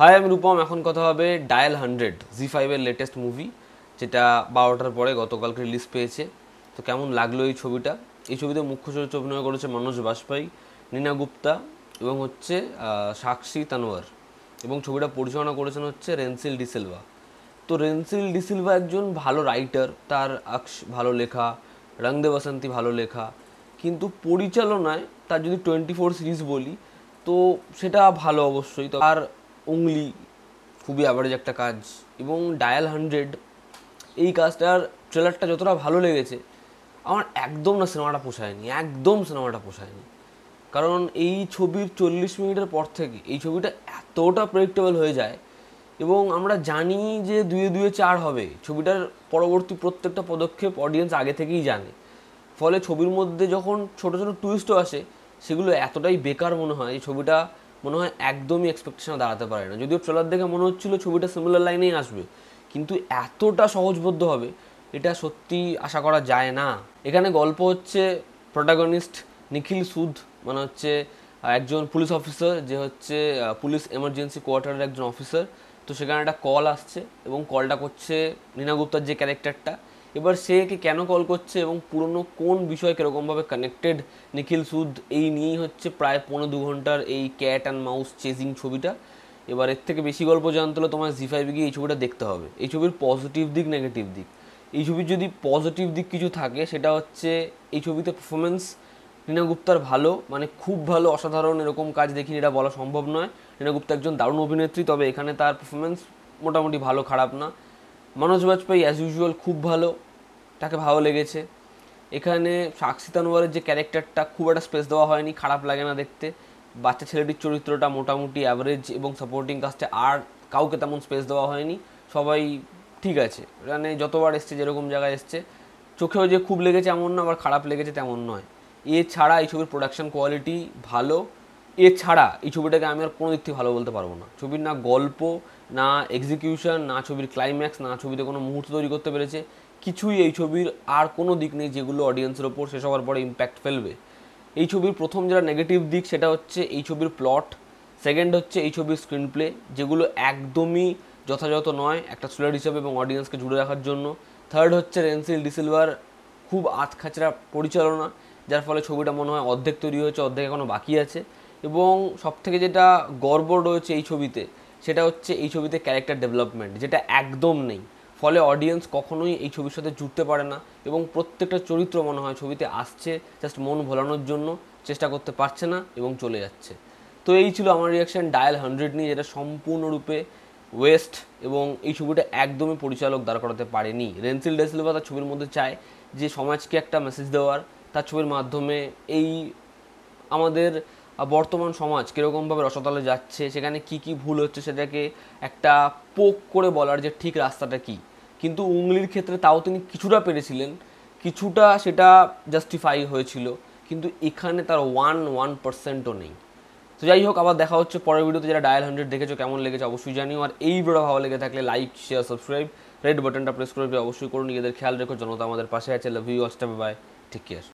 high আমি রূপম এখন কথা হবে ডায়াল হান্ড্রেড জি ফাইভের লেটেস্ট মুভি যেটা বারোটার পরে গতকালকে রিলিজ পেয়েছে তো কেমন লাগলো এই ছবিটা এই ছবিতে মুখ্য চরিত্র অভিনয় করেছে মনোজ বাজপেয়ী নীনা গুপ্তা এবং হচ্ছে সাক্ষী তানোয়ার এবং ছবিটা পরিচালনা করেছেন হচ্ছে রেনসিল ডিসিলভা তো রেনসিল ডিসিলভা একজন ভালো রাইটার তার আক্স ভালো লেখা রংদে বসন্তী ভালো লেখা কিন্তু পরিচালনায় তার যদি টোয়েন্টি ফোর সিরিজ বলি তো সেটা ভালো অবশ্যই তো আর উংলি খুবই অ্যাভারেজ একটা কাজ এবং ডায়াল হান্ড্রেড এই কাজটার ট্রেলারটা যতটা ভালো লেগেছে আমার একদম না সিনেমাটা পোষায়নি একদম সিনেমাটা পোষায়নি কারণ এই ছবির চল্লিশ মিনিটের পর থেকে এই ছবিটা এতটা প্রেডিক্টেবল হয়ে যায় এবং আমরা জানি যে দুয়ে দুয়ে চার হবে ছবিটার পরবর্তী প্রত্যেকটা পদক্ষেপ অডিয়েন্স আগে থেকেই জানে ফলে ছবির মধ্যে যখন ছোট ছোটো টুইস্টও আসে সেগুলো এতটাই বেকার মনে হয় এই ছবিটা মনে হয় একদমই এক্সপেকটেশনে দাঁড়াতে পারে না যদিও ট্রেলার দেখে মনে হচ্ছিল ছবিটা সিমিলার লাইনেই আসবে কিন্তু এতটা সহজবদ্ধ হবে এটা সত্যি আশা করা যায় না এখানে গল্প হচ্ছে প্রোটাগনিস্ট নিখিল সুদ মানে হচ্ছে একজন পুলিশ অফিসার যে হচ্ছে পুলিশ এমার্জেন্সি কোয়ার্টারের একজন অফিসার তো সেখানে একটা কল আসছে এবং কলটা করছে নীনা গুপ্তার যে ক্যারেক্টারটা এবার সে কে কেন কল করছে এবং পুরনো কোন বিষয় কীরকমভাবে কানেক্টেড নিখিল সুদ এই নিয়েই হচ্ছে প্রায় পনেরো দু ঘন্টার এই ক্যাট অ্যান্ড মাউস চেজিং ছবিটা এবার এর থেকে বেশি গল্প জানতে হলে তোমার জি ফাইভে গিয়ে এই ছবিটা দেখতে হবে এই ছবির পজিটিভ দিক নেগেটিভ দিক এই ছবির যদি পজিটিভ দিক কিছু থাকে সেটা হচ্ছে এই ছবিতে পারফরমেন্স নীনা গুপ্তার ভালো মানে খুব ভালো অসাধারণ এরকম কাজ দেখিনি এটা বলা সম্ভব নয় নীনা গুপ্তা একজন দারুণ অভিনেত্রী তবে এখানে তার পারফরমেন্স মোটামুটি ভালো খারাপ না মনোজ বাজপেয়ী অ্যাজ ইউজুয়াল খুব ভালো তাকে ভালো লেগেছে এখানে সাক্ষী তানোয়ারের যে ক্যারেক্টারটা খুব একটা স্পেস দেওয়া হয়নি খারাপ লাগে না দেখতে বাচ্চা ছেলেটির চরিত্রটা মোটামুটি অ্যাভারেজ এবং সাপোর্টিং কাস্টে আর কাউকে তেমন স্পেস দেওয়া হয়নি সবাই ঠিক আছে মানে যতবার এসছে যেরকম জায়গায় এসছে চোখেও যে খুব লেগেছে এমন না আবার খারাপ লেগেছে তেমন নয় এছাড়া এই ছবির প্রোডাকশন কোয়ালিটি ভালো এছাড়া এই ছবিটাকে আমি আর কোনো দিক থেকে ভালো বলতে পারবো না ছবির না গল্প না এক্সিকিউশন না ছবির ক্লাইম্যাক্স না ছবিতে কোনো মুহূর্ত তৈরি করতে পেরেছে কিছুই এই ছবির আর কোনো দিক নেই যেগুলো অডিয়েন্সের ওপর শেষ হওয়ার পরে ইম্প্যাক্ট ফেলবে এই ছবির প্রথম যেটা নেগেটিভ দিক সেটা হচ্ছে এই ছবির প্লট সেকেন্ড হচ্ছে এই ছবির স্ক্রিন প্লে যেগুলো একদমই যথাযথ নয় একটা থ্রিলার হিসেবে এবং অডিয়েন্সকে জুড়ে রাখার জন্য থার্ড হচ্ছে রেনসিল ডিসিলভার খুব আতখাচরা পরিচালনা যার ফলে ছবিটা মনে হয় অর্ধেক তৈরি হয়েছে অর্ধেক এখনও বাকি আছে এবং সবথেকে যেটা গর্ব রয়েছে এই ছবিতে সেটা হচ্ছে এই ছবিতে ক্যারেক্টার ডেভেলপমেন্ট যেটা একদম নেই ফলে অডিয়েন্স কখনোই এই ছবির সাথে জুটতে পারে না এবং প্রত্যেকটা চরিত্র মনে হয় ছবিতে আসছে জাস্ট মন ভোলানোর জন্য চেষ্টা করতে পারছে না এবং চলে যাচ্ছে তো এই ছিল আমার রিয়াকশান ডায়াল হান্ড্রেড নিয়ে যেটা সম্পূর্ণরূপে ওয়েস্ট এবং এই ছবিটা একদমই পরিচালক দাঁড় করাতে পারেনি রেন্সিল ডেসিলভা তার ছবির মধ্যে চায় যে সমাজকে একটা মেসেজ দেওয়ার তার ছবির মাধ্যমে এই আমাদের বর্তমান সমাজ কীরকমভাবে রসতালে যাচ্ছে সেখানে কি কি ভুল হচ্ছে সেটাকে একটা পোক করে বলার যে ঠিক রাস্তাটা কি কিন্তু উংলির ক্ষেত্রে তাও তিনি কিছুটা পেরেছিলেন কিছুটা সেটা জাস্টিফাই হয়েছিল কিন্তু এখানে তার ওয়ান ওয়ান পার্সেন্টও নেই তো যাই হোক আবার দেখা হচ্ছে পরের ভিডিওতে যারা ডায়াল হান্ড্রেড দেখেছো কেমন লেগেছে অবশ্যই জানিও আর এই ভিডিও ভালো লেগে থাকলে লাইক শেয়ার সাবস্ক্রাইব রেড বাটনটা প্রেস করে অবশ্যই করুন নিজেদের খেয়াল রেখো জনতা আমাদের পাশে আছে লাভ ইউ অস্টাবে বাই টেক কেয়ার